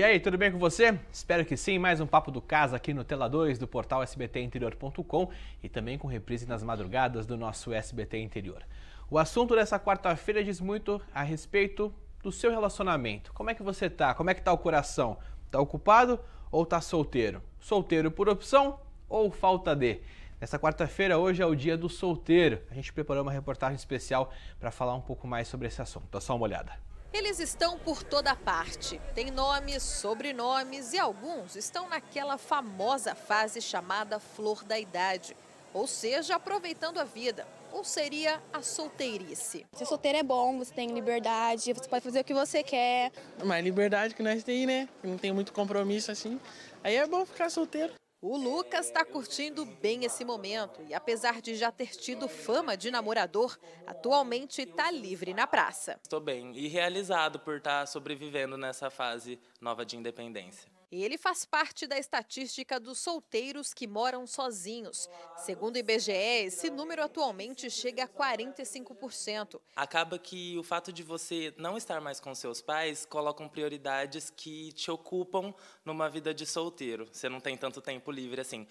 E aí, tudo bem com você? Espero que sim. Mais um Papo do Casa aqui no Tela 2 do portal sbtinterior.com e também com reprise nas madrugadas do nosso SBT Interior. O assunto dessa quarta-feira diz muito a respeito do seu relacionamento. Como é que você tá? Como é que tá o coração? Tá ocupado ou tá solteiro? Solteiro por opção ou falta de? Nessa quarta-feira, hoje é o dia do solteiro. A gente preparou uma reportagem especial para falar um pouco mais sobre esse assunto. Dá só uma olhada. Eles estão por toda parte. Tem nomes, sobrenomes e alguns estão naquela famosa fase chamada flor da idade, ou seja, aproveitando a vida. Ou seria a solteirice? Ser solteiro é bom, você tem liberdade, você pode fazer o que você quer. Mas liberdade que nós tem, né? Não tem muito compromisso assim. Aí é bom ficar solteiro. O Lucas está curtindo bem esse momento e, apesar de já ter tido fama de namorador, atualmente está livre na praça. Estou bem e realizado por estar tá sobrevivendo nessa fase nova de independência. Ele faz parte da estatística dos solteiros que moram sozinhos. Segundo o IBGE, esse número atualmente chega a 45%. Acaba que o fato de você não estar mais com seus pais colocam prioridades que te ocupam numa vida de solteiro. Você não tem tanto tempo livre assim.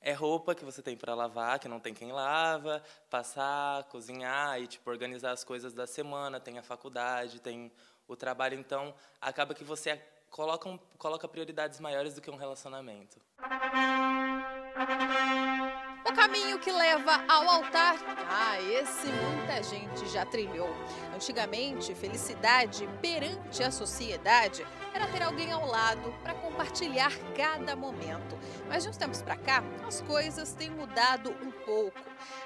É roupa que você tem para lavar, que não tem quem lava, passar, cozinhar e tipo organizar as coisas da semana, tem a faculdade, tem o trabalho, então acaba que você colocam, coloca prioridades maiores do que um relacionamento. O caminho que leva ao altar, ah, esse muita gente já trilhou. Antigamente, felicidade perante a sociedade era ter alguém ao lado para compartilhar cada momento. Mas de uns tempos para cá, as coisas têm mudado um pouco.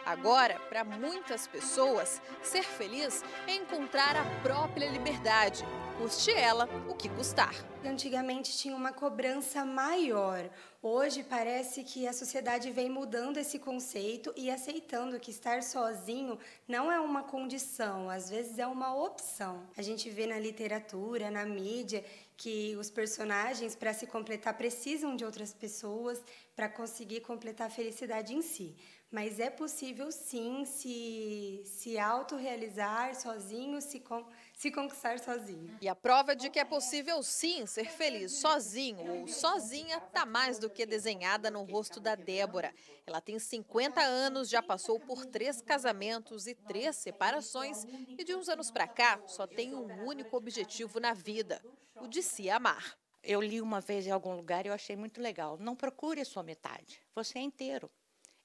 Agora, para muitas pessoas, ser feliz é encontrar a própria liberdade, custe ela o que custar. Antigamente tinha uma cobrança maior. Hoje parece que a sociedade vem mudando esse conceito e aceitando que estar sozinho não é uma condição, às vezes é uma opção. A gente vê na literatura, na mídia que os personagens, para se completar, precisam de outras pessoas para conseguir completar a felicidade em si. Mas é possível, sim, se, se autorrealizar sozinho, se, com, se conquistar sozinho. E a prova de que é possível sim ser feliz sozinho ou sozinha está mais do que desenhada no rosto da Débora. Ela tem 50 anos, já passou por três casamentos e três separações e de uns anos para cá só tem um único objetivo na vida, o de se amar. Eu li uma vez em algum lugar e eu achei muito legal. Não procure a sua metade, você é inteiro.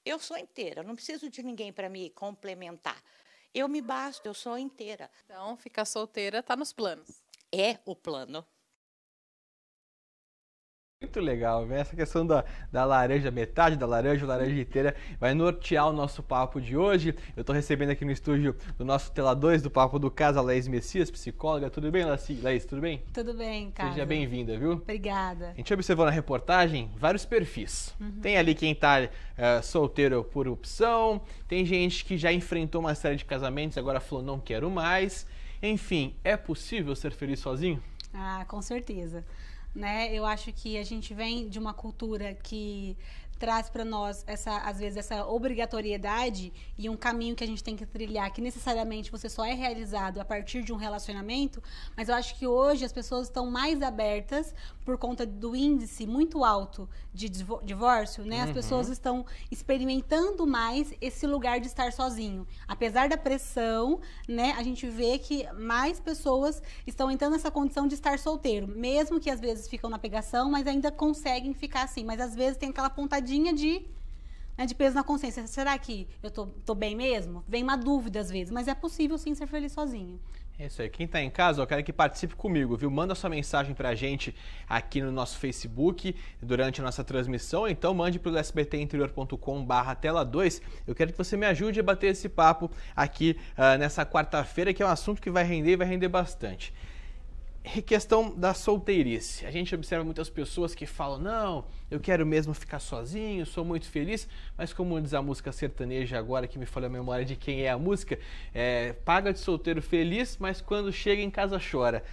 Eu sou inteira, não preciso de ninguém para me complementar. Eu me basto, eu sou inteira. Então, ficar solteira está nos planos. É o plano. Muito legal, essa questão da, da laranja, metade da laranja, laranja inteira, vai nortear o nosso papo de hoje. Eu estou recebendo aqui no estúdio do nosso tela do Papo do Casa, Laís Messias, psicóloga. Tudo bem, Laís? Tudo bem? Tudo bem, cara. Seja bem-vinda, viu? Obrigada. A gente observou na reportagem vários perfis. Uhum. Tem ali quem está é, eh, solteiro por opção, tem gente que já enfrentou uma série de casamentos, e agora falou não quero mais. Enfim, é possível ser feliz sozinho? Ah, com certeza. Com certeza né? Eu acho que a gente vem de uma cultura que traz para nós essa às vezes essa obrigatoriedade e um caminho que a gente tem que trilhar que necessariamente você só é realizado a partir de um relacionamento mas eu acho que hoje as pessoas estão mais abertas por conta do índice muito alto de divórcio né as uhum. pessoas estão experimentando mais esse lugar de estar sozinho apesar da pressão né a gente vê que mais pessoas estão entrando nessa condição de estar solteiro mesmo que às vezes ficam na pegação mas ainda conseguem ficar assim mas às vezes tem aquela pontadinha pitadinha de, né, de peso na consciência. Será que eu tô, tô bem mesmo? Vem uma dúvida às vezes, mas é possível sim ser feliz sozinho. É isso aí. Quem está em casa, eu quero que participe comigo, viu? Manda sua mensagem para a gente aqui no nosso Facebook durante a nossa transmissão. Então mande para o sbtinterior.com barra tela 2. Eu quero que você me ajude a bater esse papo aqui uh, nessa quarta-feira, que é um assunto que vai render e vai render bastante. É questão da solteirice. A gente observa muitas pessoas que falam: não, eu quero mesmo ficar sozinho, sou muito feliz, mas como diz a música sertaneja agora, que me falou a memória de quem é a música, é, paga de solteiro feliz, mas quando chega em casa chora.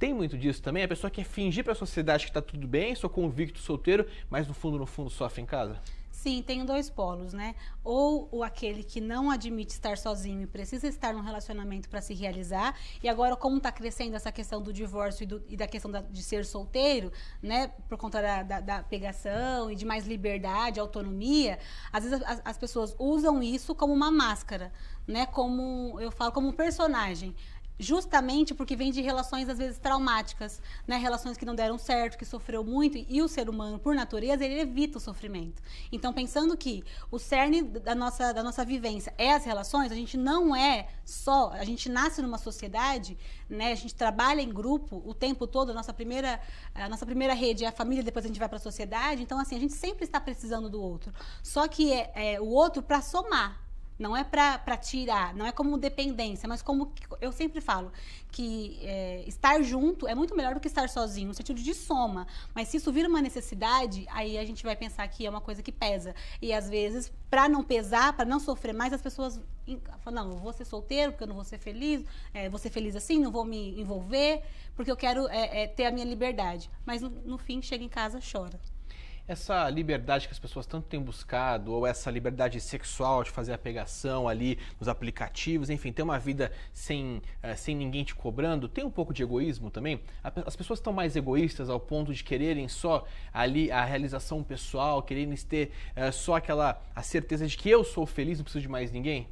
Tem muito disso também? A pessoa quer fingir para a sociedade que está tudo bem, sou convicto solteiro, mas no fundo, no fundo sofre em casa? Sim, tem dois polos, né? Ou o aquele que não admite estar sozinho e precisa estar num relacionamento para se realizar. E agora, como está crescendo essa questão do divórcio e, do, e da questão da, de ser solteiro, né? Por conta da, da, da, pegação e de mais liberdade, autonomia, às vezes as, as pessoas usam isso como uma máscara, né? Como eu falo, como um personagem justamente porque vem de relações às vezes traumáticas, né? Relações que não deram certo, que sofreu muito e o ser humano por natureza ele evita o sofrimento. Então pensando que o cerne da nossa da nossa vivência é as relações, a gente não é só, a gente nasce numa sociedade, né? A gente trabalha em grupo o tempo todo, a nossa primeira a nossa primeira rede é a família, depois a gente vai para a sociedade. Então assim, a gente sempre está precisando do outro. Só que é, é o outro para somar não é para tirar, não é como dependência, mas como eu sempre falo que é, estar junto é muito melhor do que estar sozinho, no sentido de soma. Mas se isso vira uma necessidade, aí a gente vai pensar que é uma coisa que pesa. E às vezes, para não pesar, para não sofrer mais, as pessoas falam: não, eu vou ser solteiro porque eu não vou ser feliz, é, vou ser feliz assim, não vou me envolver, porque eu quero é, é ter a minha liberdade. Mas no, no fim, chega em casa, chora essa liberdade que as pessoas tanto têm buscado, ou essa liberdade sexual de fazer a pegação ali nos aplicativos, enfim, ter uma vida sem, eh, sem ninguém te cobrando, tem um pouco de egoísmo também? As pessoas estão mais egoístas ao ponto de quererem só ali a realização pessoal, quererem ter eh, só aquela a certeza de que eu sou feliz, não preciso de mais ninguém?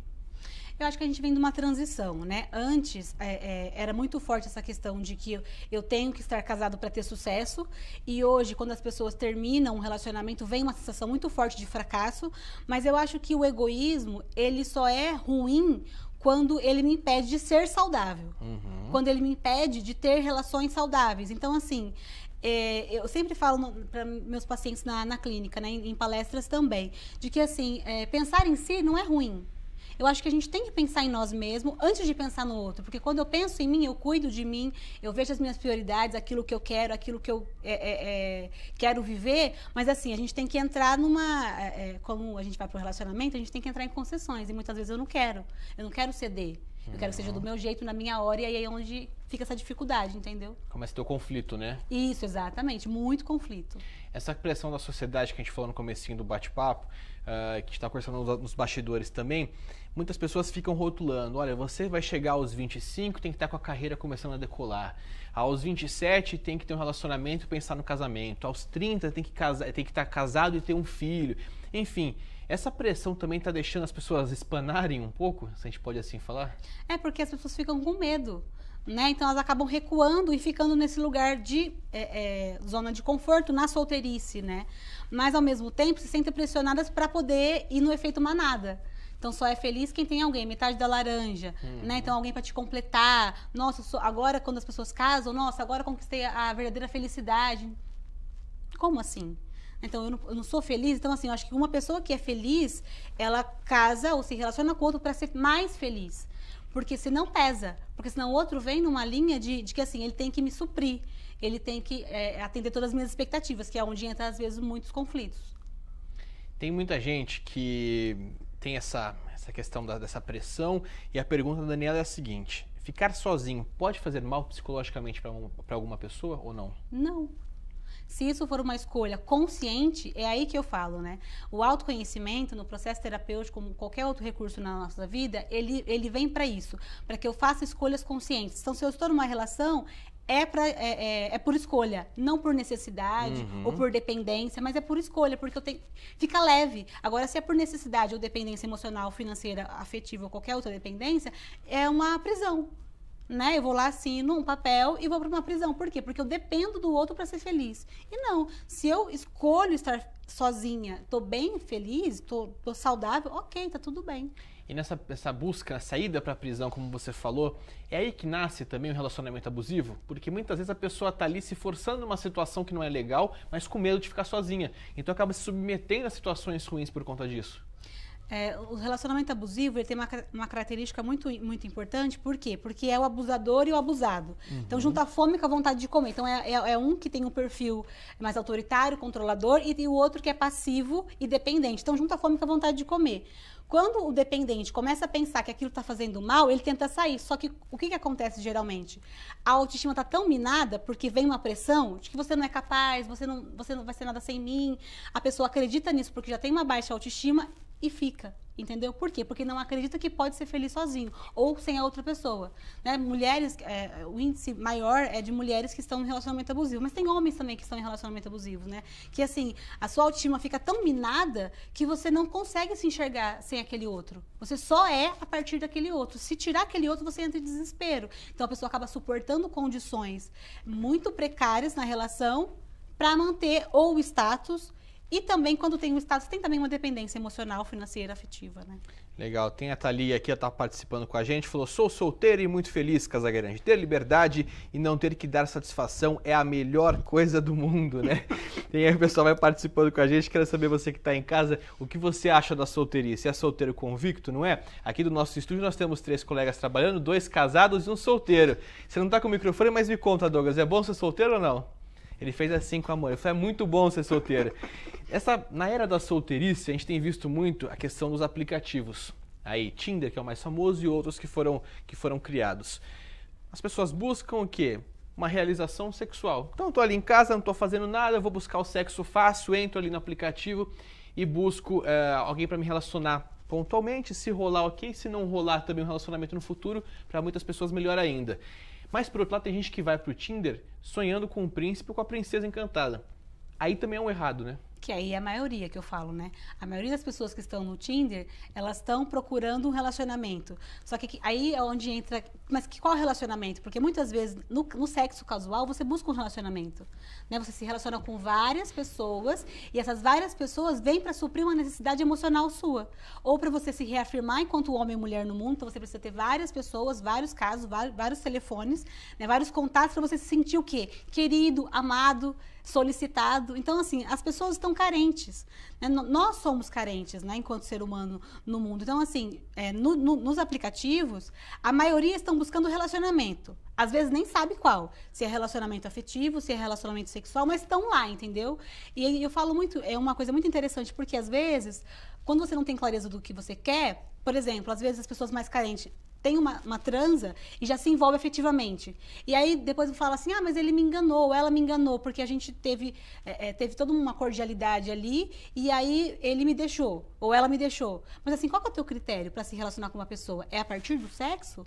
Eu acho que a gente vem de uma transição, né? Antes é, é, era muito forte essa questão de que eu tenho que estar casado para ter sucesso e hoje, quando as pessoas terminam um relacionamento, vem uma sensação muito forte de fracasso. Mas eu acho que o egoísmo ele só é ruim quando ele me impede de ser saudável, uhum. quando ele me impede de ter relações saudáveis. Então, assim, é, eu sempre falo para meus pacientes na, na clínica, né, em, em, palestras também, de que assim, é, pensar em si não é ruim eu acho que a gente tem que pensar em nós mesmos antes de pensar no outro. Porque quando eu penso em mim, eu cuido de mim, eu vejo as minhas prioridades, aquilo que eu quero, aquilo que eu é, é, é quero viver. Mas assim, a gente tem que entrar numa. É, é, como a gente vai para o relacionamento, a gente tem que entrar em concessões. E muitas vezes eu não quero. Eu não quero ceder. Eu quero que seja do meu jeito, na minha hora, e aí é onde fica essa dificuldade, entendeu? Começa a ter o conflito, né? Isso, exatamente. Muito conflito. Essa pressão da sociedade que a gente falou no comecinho do bate-papo, uh, que está conversando nos bastidores também, muitas pessoas ficam rotulando. Olha, você vai chegar aos 25, tem que estar tá com a carreira começando a decolar. Aos 27 tem que ter um relacionamento, pensar no casamento. Aos 30 tem que casar, tem que estar tá casado e ter um filho. Enfim, essa pressão também está deixando as pessoas espanarem um pouco, se a gente pode assim falar? É, porque as pessoas ficam com medo. Né? Então elas acabam recuando e ficando nesse lugar de é, é, zona de conforto na solteirice, né? Mas ao mesmo tempo se sentem pressionadas para poder ir no efeito manada. Então só é feliz quem tem alguém, metade da laranja, né? Uhum. Então alguém para te completar. Nossa, agora quando as pessoas casam, nossa, agora conquistei a verdadeira felicidade. Como assim? Então eu não, eu não, sou feliz. Então, assim, eu acho que uma pessoa que é feliz, ela casa ou se relaciona com outro para ser mais feliz. Porque senão pesa. Porque senão o outro vem numa linha de, de que assim, ele tem que me suprir. Ele tem que é, atender todas as minhas expectativas, que é onde entra, às vezes, muitos conflitos. Tem muita gente que tem essa, essa questão da, dessa pressão. E a pergunta da Daniela é a seguinte: ficar sozinho pode fazer mal psicologicamente para alguma pessoa ou não? Não. Se isso for uma escolha consciente, é aí que eu falo, né? O autoconhecimento no processo terapêutico, como qualquer outro recurso na nossa vida, ele, ele vem para isso, para que eu faça escolhas conscientes. Então, se eu estou numa relação, é, pra, é, é, é, por escolha, não por necessidade uhum. ou por dependência, mas é por escolha, porque eu tenho, fica leve. Agora, se é por necessidade ou dependência emocional, financeira, afetiva ou qualquer outra dependência, é uma prisão né? Eu vou lá, assino um papel e vou para uma prisão. Por quê? Porque eu dependo do outro para ser feliz. E não, se eu escolho estar sozinha, tô bem feliz, tô, tô saudável, ok, tá tudo bem. E nessa essa busca, a saída para a prisão, como você falou, é aí que nasce também o um relacionamento abusivo, porque muitas vezes a pessoa está ali se forçando numa situação que não é legal, mas com medo de ficar sozinha. Então acaba se submetendo a situações ruins por conta disso. É, o relacionamento abusivo ele tem uma, uma, característica muito, muito importante, por quê? Porque é o abusador e o abusado. Então, uhum. Então, junta a fome com a vontade de comer. Então, é, é, é, um que tem um perfil mais autoritário, controlador, e, o outro que é passivo e dependente. Então, junta a fome com a vontade de comer. Quando o dependente começa a pensar que aquilo está fazendo mal, ele tenta sair. Só que o que, que acontece geralmente? A autoestima está tão minada porque vem uma pressão de que você não é capaz, você não, você não vai ser nada sem mim. A pessoa acredita nisso porque já tem uma baixa autoestima e fica. Entendeu? Por quê? Porque não acredita que pode ser feliz sozinho ou sem a outra pessoa. Né? Mulheres, é, o índice maior é de mulheres que estão em relacionamento abusivo, mas tem homens também que estão em relacionamento abusivo, né? Que assim, a sua autoestima fica tão minada que você não consegue se enxergar sem aquele outro. Você só é a partir daquele outro. Se tirar aquele outro, você entra em desespero. Então a pessoa acaba suportando condições muito precárias na relação para manter ou o status e também, quando tem um você tem também uma dependência emocional, financeira, afetiva, né? Legal. Tem a Thalia aqui, ela tá participando com a gente. Falou, sou solteira e muito feliz, Casa Grande. Ter liberdade e não ter que dar satisfação é a melhor coisa do mundo, né? tem aí o pessoal vai participando com a gente. Quero saber, você que está em casa, o que você acha da solteirice? é solteiro convicto, não é? Aqui do nosso estúdio nós temos três colegas trabalhando, dois casados e um solteiro. Você não está com o microfone, mas me conta, Douglas, é bom ser solteiro ou não? Ele fez assim com a mãe. Ele é muito bom ser solteira. Essa, na era da solteirice, a gente tem visto muito a questão dos aplicativos. Aí, Tinder, que é o mais famoso, e outros que foram, que foram criados. As pessoas buscam o quê? Uma realização sexual. Então, estou ali em casa, não estou fazendo nada, vou buscar o sexo fácil, entro ali no aplicativo e busco é, alguém para me relacionar pontualmente. Se rolar, ok. Se não rolar, também um relacionamento no futuro, para muitas pessoas, melhor ainda. Mas por outro lado, tem gente que vai pro Tinder sonhando com o príncipe ou com a princesa encantada. Aí também é um errado, né? que aí é a maioria que eu falo, né? A maioria das pessoas que estão no Tinder, elas estão procurando um relacionamento. Só que, aí é onde entra, mas que qual relacionamento? Porque muitas vezes no, no, sexo casual você busca um relacionamento, né? Você se relaciona com várias pessoas e essas várias pessoas vêm para suprir uma necessidade emocional sua, ou para você se reafirmar enquanto homem e mulher no mundo, então você precisa ter várias pessoas, vários casos, vários, vários telefones, né? vários contatos para você se sentir o quê? Querido, amado, solicitado. Então, assim, as pessoas estão carentes. Né? Nós somos carentes, né, enquanto ser humano no mundo. Então, assim, é, no, no, nos aplicativos, a maioria estão buscando relacionamento. Às vezes nem sabe qual. Se é relacionamento afetivo, se é relacionamento sexual, mas estão lá, entendeu? E eu falo muito, é uma coisa muito interessante, porque às vezes, quando você não tem clareza do que você quer, por exemplo, às vezes as pessoas mais carentes, tem uma, uma transa e já se envolve afetivamente. E aí depois fala assim, ah, mas ele me enganou, ela me enganou, porque a gente teve, é, é, teve toda uma cordialidade ali e aí ele me deixou, ou ela me deixou. Mas assim, qual é o teu critério para se relacionar com uma pessoa? É a partir do sexo?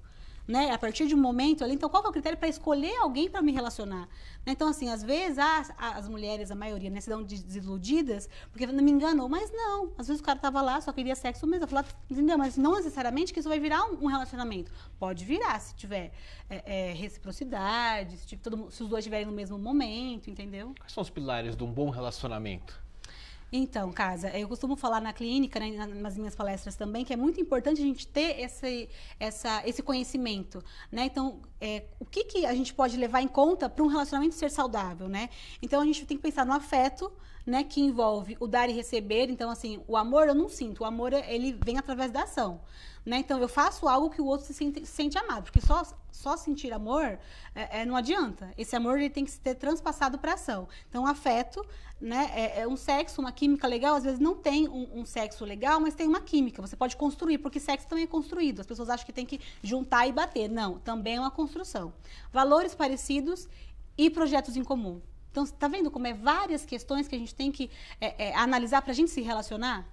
né? A partir de um momento ali, então qual é o critério para escolher alguém para me relacionar? Né? Então, assim, às vezes as, as mulheres, a maioria, né, se dão desiludidas, porque não me enganou, mas não. Às vezes o cara tava lá, só queria sexo mesmo. Eu falava, entendeu? Mas não necessariamente que isso vai virar um, um relacionamento. Pode virar, se tiver é, é, reciprocidade, se, tipo, todo, se os dois estiverem no mesmo momento, entendeu? Quais são os pilares de um bom relacionamento? Então, Casa, eu costumo falar na clínica, né, nas minhas palestras também, que é muito importante a gente ter esse, essa, esse conhecimento, né? Então, é, o que, que a gente pode levar em conta para um relacionamento ser saudável, né? Então, a gente tem que pensar no afeto, né, que envolve o dar e receber. Então, assim, o amor eu não sinto, o amor ele vem através da ação. Né? Então, eu faço algo que o outro se sente, se sente amado, porque só, só sentir amor é, é, não adianta. Esse amor ele tem que ser transpassado para ação. Então, afeto, né, é, é, um sexo, uma química legal. Às vezes não tem um, um, sexo legal, mas tem uma química. Você pode construir, porque sexo também é construído. As pessoas acham que tem que juntar e bater. Não, também é uma construção. Valores parecidos e projetos em comum. Então, está vendo como é várias questões que a gente tem que é, é, analisar para a gente se relacionar?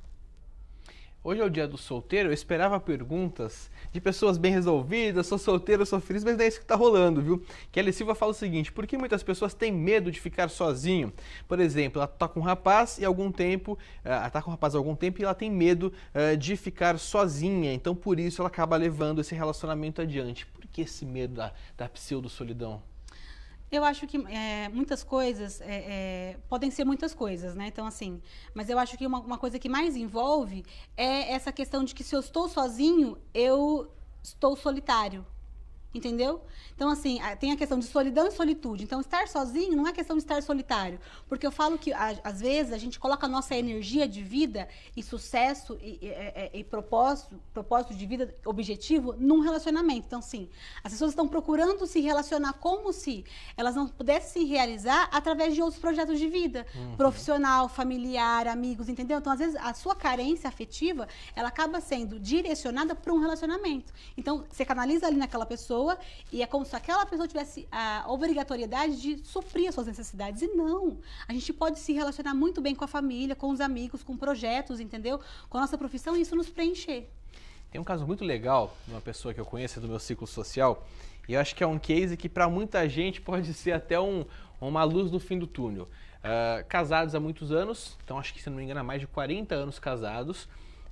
Hoje é o dia do solteiro, eu esperava perguntas de pessoas bem resolvidas, sou solteiro, sou feliz, mas não é isso que está rolando, viu? Kelly Silva fala o seguinte, por que muitas pessoas têm medo de ficar sozinho? Por exemplo, ela está com um rapaz e algum tempo, eh, ela tá com um rapaz há algum tempo e ela tem medo uh, de ficar sozinha, então por isso ela acaba levando esse relacionamento adiante. Por que esse medo da, da pseudo-solidão? Eu acho que é, muitas coisas é, é, podem ser muitas coisas, né? Então, assim, mas eu acho que uma, uma, coisa que mais envolve é essa questão de que se eu estou sozinho, eu estou solitário. Entendeu? Então, assim, tem a questão de solidão e solitude. Então, estar sozinho não é questão de estar solitário. Porque eu falo que, às vezes, a gente coloca a nossa energia de vida e sucesso e, e, e, é, é, e propósito, propósito de vida, objetivo, num relacionamento. Então, sim, as pessoas estão procurando se relacionar como se elas não pudessem se realizar através de outros projetos de vida. Uhum. Profissional, familiar, amigos, entendeu? Então, às vezes, a sua carência afetiva, ela acaba sendo direcionada para um relacionamento. Então, você canaliza ali naquela pessoa, pessoa e é como se aquela pessoa tivesse a obrigatoriedade de suprir as suas necessidades. E não. A gente pode se relacionar muito bem com a família, com os amigos, com projetos, entendeu? Com a nossa profissão e isso nos preencher. Tem um caso muito legal de uma pessoa que eu conheço do meu ciclo social e eu acho que é um case que para muita gente pode ser até um, uma luz no fim do túnel. Uh, casados há muitos anos, então acho que se não me engano há mais de 40 anos casados,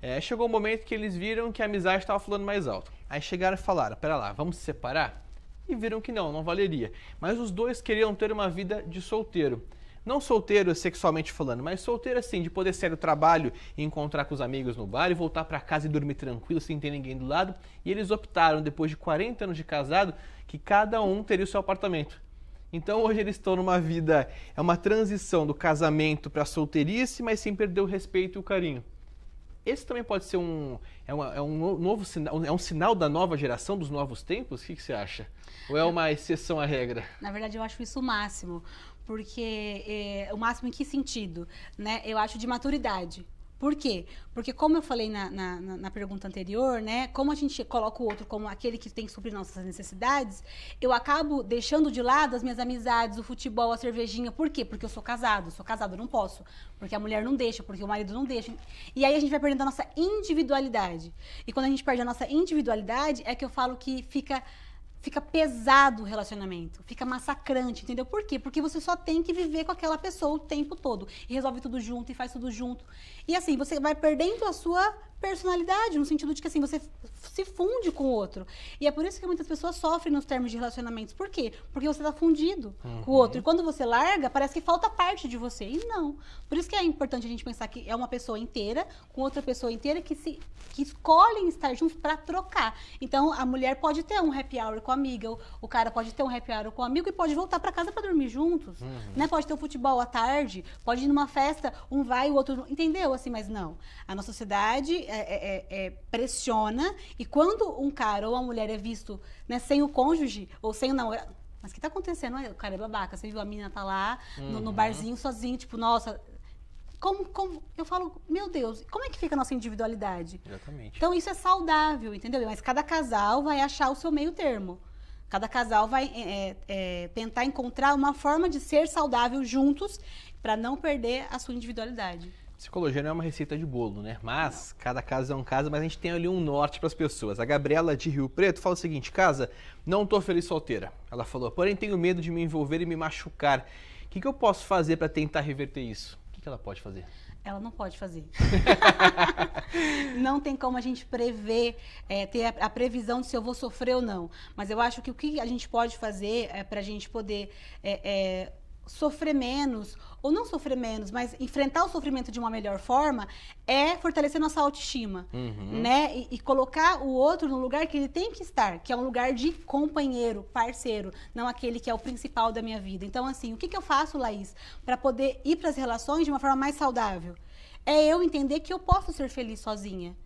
é, chegou o um momento que eles viram que a amizade estava falando mais alto. Aí chegaram e falaram: pera lá, vamos se separar? E viram que não, não valeria. Mas os dois queriam ter uma vida de solteiro. Não solteiro sexualmente falando, mas solteiro assim, de poder sair do trabalho e encontrar com os amigos no bar e voltar para casa e dormir tranquilo, sem ter ninguém do lado. E eles optaram, depois de 40 anos de casado, que cada um teria o seu apartamento. Então hoje eles estão numa vida, é uma transição do casamento para a solteirice, mas sem perder o respeito e o carinho esse também pode ser um. É, uma, é um novo sinal. É um sinal da nova geração, dos novos tempos? O que, que você acha? Ou é uma exceção à regra? Na verdade, eu acho isso o máximo porque é, o máximo em que sentido, né? Eu acho de maturidade. Por quê? Porque como eu falei na, na, na, pergunta anterior, né? Como a gente coloca o outro como aquele que tem que suprir nossas necessidades, eu acabo deixando de lado as minhas amizades, o futebol, a cervejinha. Por quê? Porque eu sou casado, sou casado, eu não posso. Porque a mulher não deixa, porque o marido não deixa. E aí a gente vai perdendo a nossa individualidade. E quando a gente perde a nossa individualidade, é que eu falo que fica fica pesado o relacionamento, fica massacrante, entendeu? Por quê? Porque você só tem que viver com aquela pessoa o tempo todo e resolve tudo junto e faz tudo junto. E assim, você vai perdendo a sua personalidade, no sentido de que assim, você se funde com o outro. E é por isso que muitas pessoas sofrem nos termos de relacionamentos. Por quê? Porque você está fundido uhum. com o outro. E uhum. quando você larga, parece que falta parte de você. E não. Por isso que é importante a gente pensar que é uma pessoa inteira com outra pessoa inteira que se que escolhem estar juntos para trocar. Então, a mulher pode ter um happy hour com a amiga, o, o cara pode ter um happy hour com o amigo e pode voltar para casa para dormir juntos, uhum. né? Pode ter um futebol à tarde, pode ir numa festa, um vai e o outro, entendeu? Assim, mas não. A nossa sociedade é é, é, é, pressiona. E quando um cara ou uma mulher é visto né, sem o cônjuge ou sem o namorado. Mas o que tá acontecendo? O cara é babaca. Você viu a menina tá lá uhum. no, no uhum. barzinho sozinho tipo, nossa, como, como, eu falo, meu Deus, como é que fica a nossa individualidade? Exatamente. Então isso é saudável, entendeu? Mas cada casal vai achar o seu meio termo. Cada casal vai é, é, é tentar encontrar uma forma de ser saudável juntos para não perder a sua individualidade. Psicologia não é uma receita de bolo, né? Mas cada caso é um caso, mas a gente tem ali um norte para as pessoas. A Gabriela de Rio Preto fala o seguinte: casa, não estou feliz solteira. Ela falou, porém tenho medo de me envolver e me machucar. O que, que eu posso fazer para tentar reverter isso? O que, que ela pode fazer? ela não pode fazer. não tem como a gente prever, é, ter a, a, previsão de se eu vou sofrer ou não. Mas eu acho que o que a gente pode fazer é, eh, para a gente poder é, sofrer menos, ou não sofrer menos, mas enfrentar o sofrimento de uma melhor forma, é fortalecer nossa autoestima, uhum. né? E, e, colocar o outro no lugar que ele tem que estar, que é um lugar de companheiro, parceiro, não aquele que é o principal da minha vida. Então, assim, o que, que eu faço, Laís, para poder ir para as relações de uma forma mais saudável? É eu entender que eu posso ser feliz sozinha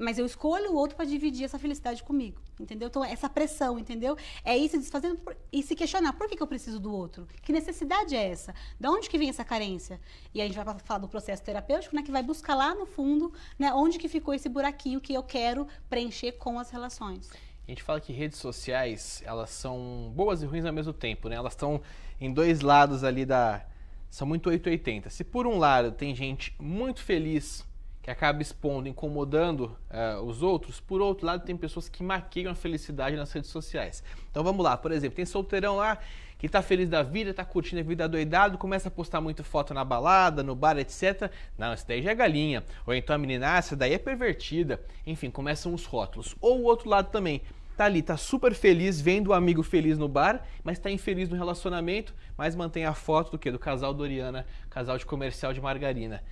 mas eu escolho o outro para dividir essa felicidade comigo, entendeu? Então, essa pressão, entendeu? É isso desfazendo por, e se questionar, por que, que eu preciso do outro? Que necessidade é essa? Da onde que vem essa carência? E aí a gente vai falar do processo terapêutico, né, que vai buscar lá no fundo, né, onde que ficou esse buraquinho que eu quero preencher com as relações. A gente fala que redes sociais, elas são boas e ruins ao mesmo tempo, né? Elas estão em dois lados ali da são muito 880. Se por um lado tem gente muito feliz acaba expondo, incomodando eh, os outros. Por outro lado, tem pessoas que maquiam a felicidade nas redes sociais. Então vamos lá, por exemplo, tem solteirão lá que está feliz da vida, está curtindo a vida doidado, começa a postar muito foto na balada, no bar, etc. Não, isso daí já é galinha. Ou então a menina, ah, essa daí é pervertida. Enfim, começam os rótulos. Ou o outro lado também, tá ali, tá super feliz, vendo o um amigo feliz no bar, mas tá infeliz no relacionamento, mas mantém a foto do que? Do casal Doriana, casal de comercial de margarina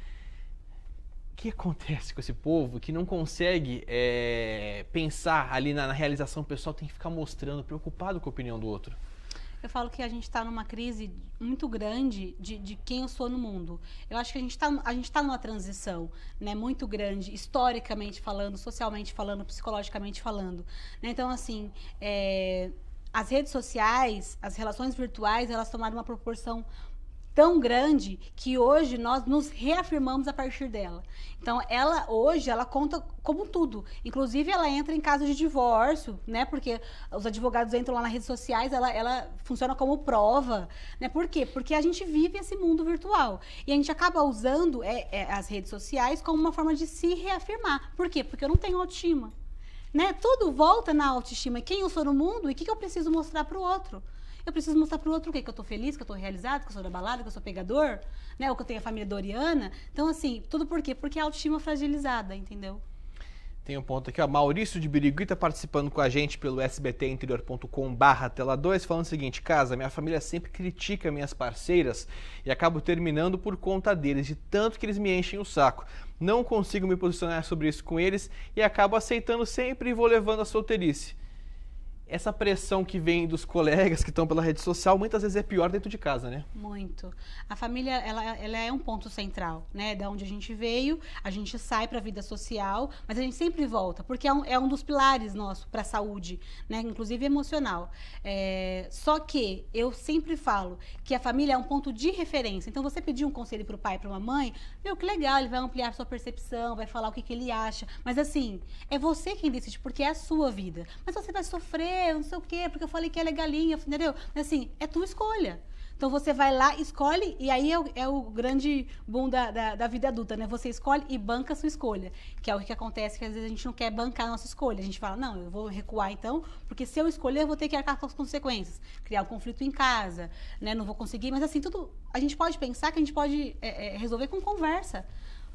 que acontece com esse povo que não consegue é, pensar ali na, na realização pessoal, tem que ficar mostrando, preocupado com a opinião do outro? Eu falo que a gente está numa crise muito grande de, de, quem eu sou no mundo. Eu acho que a gente está tá numa transição né, muito grande, historicamente falando, socialmente falando, psicologicamente falando. Né? Então, assim, é, as redes sociais, as relações virtuais, elas tomaram uma proporção tão grande que hoje nós nos reafirmamos a partir dela. Então, ela hoje ela conta como tudo. Inclusive, ela entra em caso de divórcio, né? Porque os advogados entram lá nas redes sociais, ela, ela funciona como prova, né? Por quê? Porque a gente vive esse mundo virtual e a gente acaba usando é, é, as redes sociais como uma forma de se reafirmar. Por quê? Porque eu não tenho autoestima. Né? Tudo volta na autoestima. Quem eu sou no mundo e o que, que eu preciso mostrar para o outro eu preciso mostrar para o outro o que, que eu estou feliz, que eu estou realizado, que eu sou da balada, que eu sou pegador, né? Ou que eu tenho a família Doriana. Então, assim, tudo por quê? Porque a autoestima fragilizada, entendeu? Tem um ponto aqui, ó. Maurício de Biriguita tá participando com a gente pelo interior.com barra tela 2, falando o seguinte, casa, minha família sempre critica minhas parceiras e acabo terminando por conta deles, de tanto que eles me enchem o saco. Não consigo me posicionar sobre isso com eles e acabo aceitando sempre e vou levando a solteirice essa pressão que vem dos colegas que estão pela rede social muitas vezes é pior dentro de casa, né? Muito. A família, ela, ela é um ponto central, né? Da onde a gente veio, a gente sai para a vida social, mas a gente sempre volta, porque é um, é um dos pilares nosso para a saúde, né? Inclusive emocional. É, só que eu sempre falo que a família é um ponto de referência. Então, você pedir um conselho para o pai, para uma mãe, meu, que legal, ele vai ampliar sua percepção, vai falar o que, que ele acha. Mas, assim, é você quem decide, porque é a sua vida. Mas você vai sofrer eu não sei o quê, porque eu falei que ela é galinha, entendeu? Assim, é tua escolha. Então você vai lá, escolhe, e aí é o, é o grande boom da, da, da, vida adulta, né? Você escolhe e banca a sua escolha. Que é o que acontece, que às vezes a gente não quer bancar a nossa escolha. A gente fala, não, eu vou recuar então, porque se eu escolher, eu vou ter que arcar com as consequências. Criar um conflito em casa, né? Não vou conseguir. Mas assim, tudo. A gente pode pensar que a gente pode é, é, resolver com conversa.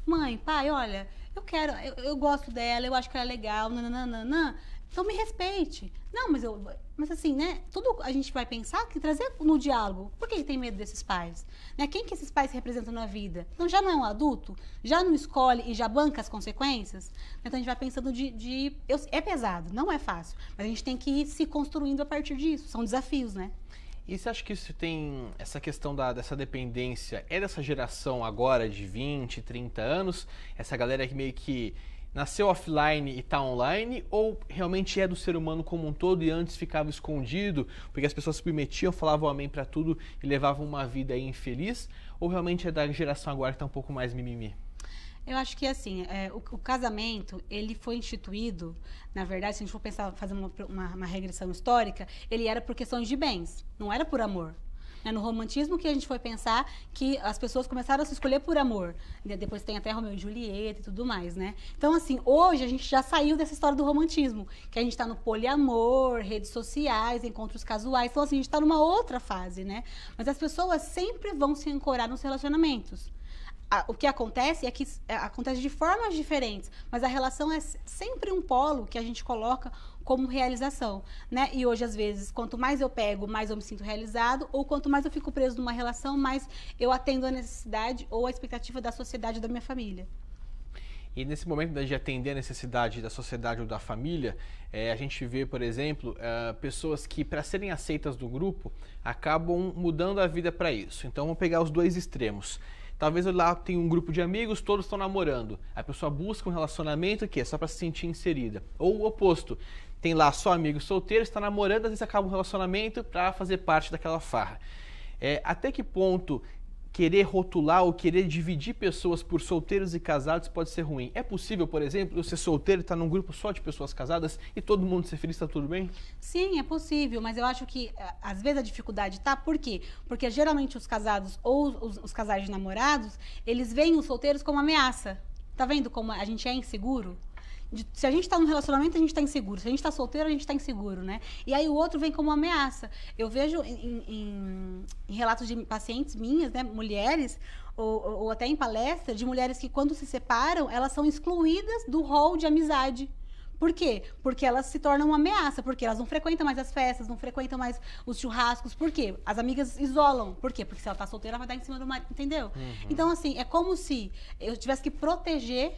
Mãe, pai, olha, eu quero, eu, eu, gosto dela, eu acho que ela é legal, nananana. Então me respeite. Não, mas eu. Mas assim, né? Tudo a gente vai pensar que trazer no diálogo. Por que ele tem medo desses pais? Né? Quem que esses pais representam na vida? Então já não é um adulto? Já não escolhe e já banca as consequências? Então a gente vai pensando de. de eu, é pesado, não é fácil. Mas a gente tem que ir se construindo a partir disso. São desafios, né? E você acha que isso tem essa questão da, dessa dependência? É dessa geração agora de 20, 30 anos? Essa galera que meio que nasceu offline e está online ou realmente é do ser humano como um todo e antes ficava escondido porque as pessoas se prometiam, falavam amém para tudo e levavam uma vida infeliz ou realmente é da geração agora que está um pouco mais mimimi? Eu acho que assim, é, o, o, casamento ele foi instituído, na verdade, se a gente for pensar, fazer uma, uma, uma regressão histórica, ele era por questões de bens, não era por amor. É no romantismo que a gente foi pensar que as pessoas começaram a se escolher por amor. Né, depois tem até Romeu e Julieta e tudo mais, né? Então, assim, hoje a gente já saiu dessa história do romantismo, que a gente está no poliamor, redes sociais, encontros casuais. Então, assim, a gente está numa outra fase, né? Mas as pessoas sempre vão se ancorar nos relacionamentos o que acontece é que é, acontece de formas diferentes, mas a relação é sempre um polo que a gente coloca como realização, né? E hoje às vezes, quanto mais eu pego, mais eu me sinto realizado, ou quanto mais eu fico preso numa relação, mais eu atendo a necessidade ou a expectativa da sociedade ou da minha família. E nesse momento né, de atender a necessidade da sociedade ou da família, é, a gente vê, por exemplo, é, pessoas que, para serem aceitas do grupo, acabam mudando a vida para isso. Então, vamos pegar os dois extremos. Talvez lá tenha um grupo de amigos, todos estão namorando. A pessoa busca um relacionamento que é só para se sentir inserida. Ou o oposto, tem lá só amigos solteiros, está namorando, às vezes acaba um relacionamento para fazer parte daquela farra. É, até que ponto querer rotular ou querer dividir pessoas por solteiros e casados pode ser ruim. É possível, por exemplo, eu ser solteiro e estar tá num grupo só de pessoas casadas e todo mundo ser feliz, está tudo bem? Sim, é possível, mas eu acho que eh, às vezes a dificuldade está por quê? Porque geralmente os casados ou os, os casais de namorados, eles veem os solteiros como ameaça. Tá vendo como a gente é inseguro? de, se a gente está num relacionamento, a gente está inseguro. Se a gente está solteiro, a gente está inseguro, né? E aí o outro vem como uma ameaça. Eu vejo em, em, em relatos de pacientes minhas, né, mulheres, ou, ou, até em palestra, de mulheres que quando se separam, elas são excluídas do rol de amizade. Por quê? Porque elas se tornam uma ameaça, porque elas não frequentam mais as festas, não frequentam mais os churrascos. Por quê? As amigas isolam. Por quê? Porque se ela tá solteira, ela vai dar em cima do marido, entendeu? Uhum. Então, assim, é como se eu tivesse que proteger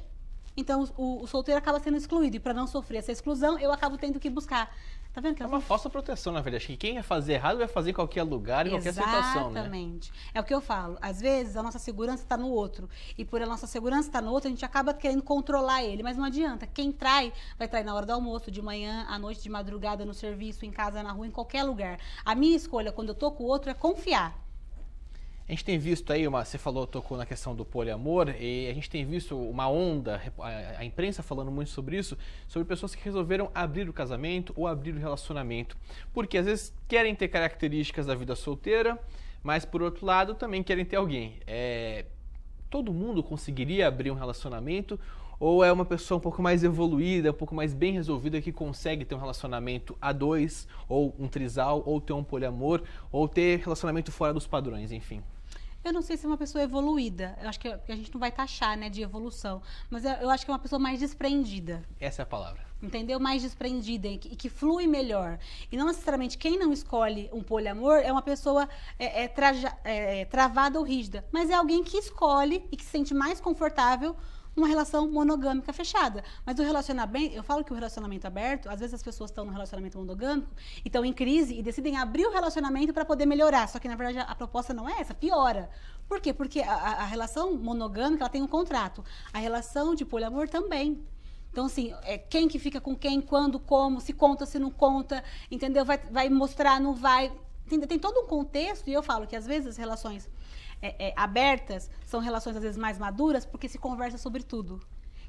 então o, o solteiro acaba sendo excluído. E para não sofrer essa exclusão, eu acabo tendo que buscar. Tá vendo que é uma falsa proteção, na verdade. Acho que quem vai fazer errado vai fazer em qualquer lugar, em qualquer situação, né? Exatamente. É o que eu falo. Às vezes a nossa segurança está no outro. E por a nossa segurança estar tá no outro, a gente acaba querendo controlar ele. Mas não adianta. Quem trai, vai trair na hora do almoço, de manhã, à noite, de madrugada, no serviço, em casa, na rua, em qualquer lugar. A minha escolha, quando eu tô com o outro, é confiar a gente tem visto aí uma, você falou, tocou na questão do poliamor, e a gente tem visto uma onda, a, imprensa falando muito sobre isso, sobre pessoas que resolveram abrir o casamento ou abrir o relacionamento, porque às vezes querem ter características da vida solteira, mas por outro lado também querem ter alguém. É, todo mundo conseguiria abrir um relacionamento ou é uma pessoa um pouco mais evoluída, um pouco mais bem resolvida que consegue ter um relacionamento a dois, ou um trisal, ou ter um poliamor, ou ter relacionamento fora dos padrões, enfim? Eu não sei se é uma pessoa evoluída. Eu acho que a gente não vai taxar, né, de evolução. Mas eu acho que é uma pessoa mais desprendida. Essa é a palavra entendeu? Mais desprendida e que, que, flui melhor. E não necessariamente quem não escolhe um poliamor é uma pessoa é, é, traja, é, travada ou rígida, mas é alguém que escolhe e que se sente mais confortável uma relação monogâmica fechada. Mas o relacionamento, eu falo que o relacionamento aberto, às vezes as pessoas estão no relacionamento monogâmico e estão em crise e decidem abrir o relacionamento para poder melhorar. Só que, na verdade, a, a proposta não é essa, piora. Por quê? Porque a, a relação monogâmica ela tem um contrato. A relação de poliamor também. Então, assim, é, quem que fica com quem, quando, como, se conta, se não conta, entendeu? Vai, vai mostrar, não vai. Tem, tem todo um contexto, e eu falo que às vezes as relações é, é, abertas, são relações às vezes mais maduras, porque se conversa sobre tudo.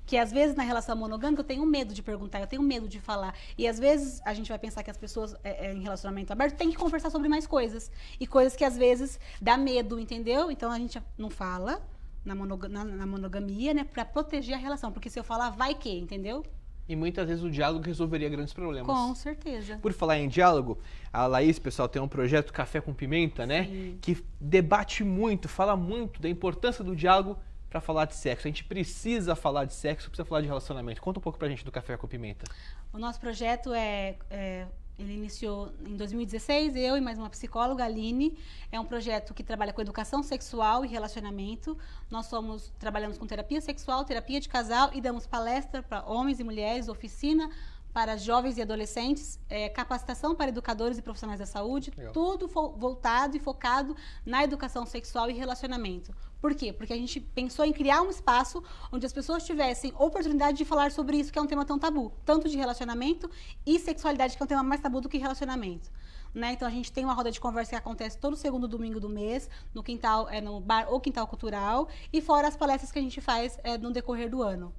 Que às vezes na relação monogâmica eu tenho medo de perguntar, eu tenho medo de falar. E às vezes a gente vai pensar que as pessoas é, é em relacionamento aberto têm que conversar sobre mais coisas. E coisas que às vezes dá medo, entendeu? Então a gente não fala na, monoga na, na monogamia, né? Pra proteger a relação. Porque se eu falar, vai que, entendeu? E muitas vezes o diálogo resolveria grandes problemas. Com certeza. Por falar em diálogo, a Laís, pessoal, tem um projeto Café com Pimenta, né? Sim. né? Que debate muito, fala muito da importância do diálogo para falar de sexo. A gente precisa falar de sexo, precisa falar de relacionamento. Conta um pouco para a gente do Café com Pimenta. O nosso projeto é, é ele iniciou em 2016, eu e mais uma psicóloga, Aline. É um projeto que trabalha com educação sexual e relacionamento. Nós somos, trabalhamos com terapia sexual, terapia de casal e damos palestra para homens e mulheres, oficina para jovens e adolescentes, é, capacitação para educadores e profissionais da saúde, tudo voltado e focado na educação sexual e relacionamento. Por quê? Porque a gente pensou em criar um espaço onde as pessoas tivessem oportunidade de falar sobre isso, que é um tema tão tabu, tanto de relacionamento e sexualidade, que é um tema mais tabu do que relacionamento. Né? Então a gente tem uma roda de conversa que acontece todo segundo domingo do mês, no quintal, é, no bar ou quintal cultural, e fora as palestras que a gente faz é, no decorrer do ano.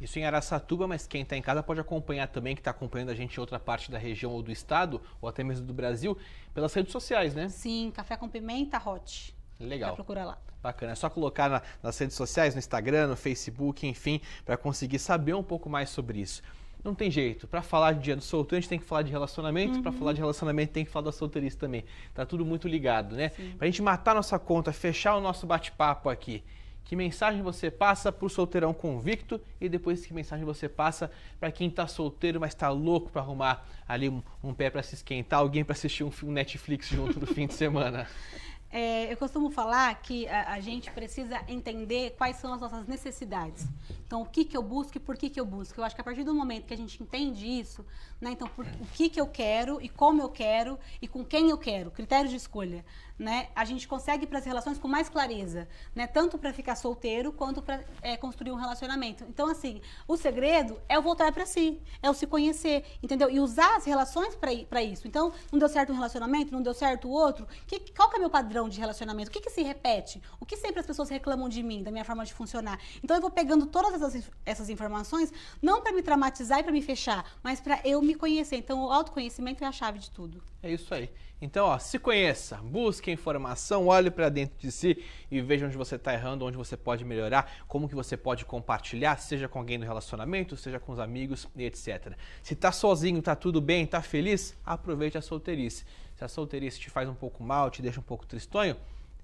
Isso em Araçatuba, mas quem está em casa pode acompanhar também, que está acompanhando a gente em outra parte da região ou do estado, ou até mesmo do Brasil, pelas redes sociais, né? Sim, Café com Pimenta Hot. Legal. Pra procurar lá. Bacana. É só colocar na, nas redes sociais, no Instagram, no Facebook, enfim, para conseguir saber um pouco mais sobre isso. Não tem jeito. Para falar de dia do solteiro, a gente tem que falar de relacionamento. Uhum. Para falar de relacionamento, tem que falar da solteirice também. Tá tudo muito ligado, né? Para a gente matar nossa conta, fechar o nosso bate-papo aqui. Que mensagem você passa para o solteirão convicto e depois que mensagem você passa para quem está solteiro, mas está louco para arrumar ali um, um pé para se esquentar, alguém para assistir um, um Netflix junto no fim de semana? É, eu costumo falar que a, a, gente precisa entender quais são as nossas necessidades. Então, o que, que eu busco e por que, que eu busco. Eu acho que a partir do momento que a gente entende isso, né, então, por, o que, que eu quero e como eu quero e com quem eu quero, critérios de escolha, né, a gente consegue ir para as relações com mais clareza, né, tanto para ficar solteiro quanto para é, construir um relacionamento. Então, assim, o segredo é o voltar para si, é o se conhecer, entendeu? E usar as relações para isso. Então, não deu certo um relacionamento, não deu certo o outro, que, qual que é meu padrão? padrão de relacionamento? O que, que se repete? O que sempre as pessoas reclamam de mim, da minha forma de funcionar? Então eu vou pegando todas essas, essas informações, não para me traumatizar e para me fechar, mas para eu me conhecer. Então o autoconhecimento é a chave de tudo. É isso aí. Então, ó, se conheça, busque informação, olhe para dentro de si e veja onde você está errando, onde você pode melhorar, como que você pode compartilhar, seja com alguém no relacionamento, seja com os amigos e etc. Se está sozinho, está tudo bem, está feliz, aproveite a solteirice se a solteirice te faz um pouco mal, te deixa um pouco tristonho,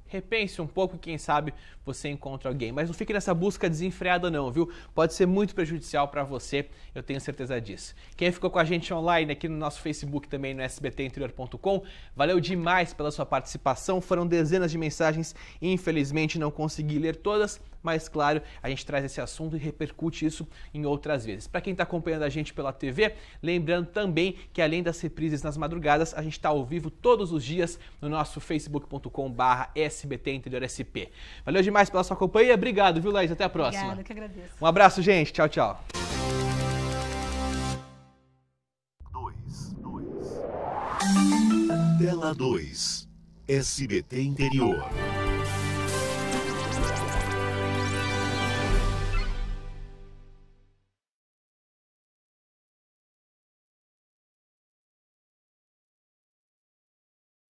repense um pouco e quem sabe você encontra alguém. Mas não fique nessa busca desenfreada não, viu? Pode ser muito prejudicial para você, eu tenho certeza disso. Quem ficou com a gente online aqui no nosso Facebook também no sbtinterior.com, valeu demais pela sua participação. Foram dezenas de mensagens, e infelizmente não consegui ler todas, mas claro, a gente traz esse assunto e repercute isso em outras vezes. Para quem está acompanhando a gente pela TV, lembrando também que além das reprises nas madrugadas, a gente está ao vivo todos os dias no nosso facebook.com/barra SBT Interior SP. Valeu demais pela sua companhia, obrigado, viu, Laís? Até a próxima. Obrigada, que agradeço. Um abraço, gente. Tchau, tchau. dois. Tela 2 SBT Interior.